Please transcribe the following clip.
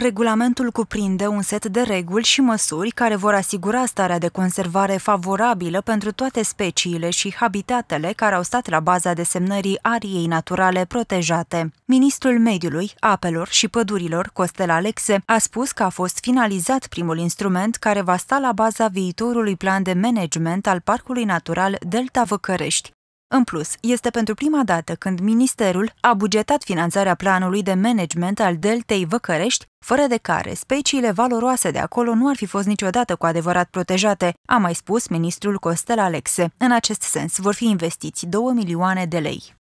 Regulamentul cuprinde un set de reguli și măsuri care vor asigura starea de conservare favorabilă pentru toate speciile și habitatele care au stat la baza desemnării ariei naturale protejate. Ministrul Mediului, Apelor și Pădurilor, Costel Alexe, a spus că a fost finalizat primul instrument care va sta la baza viitorului plan de management al Parcului Natural Delta Văcărești. În plus, este pentru prima dată când Ministerul a bugetat finanțarea planului de management al Deltei Văcărești, fără de care speciile valoroase de acolo nu ar fi fost niciodată cu adevărat protejate, a mai spus ministrul Costel Alexe. În acest sens, vor fi investiți 2 milioane de lei.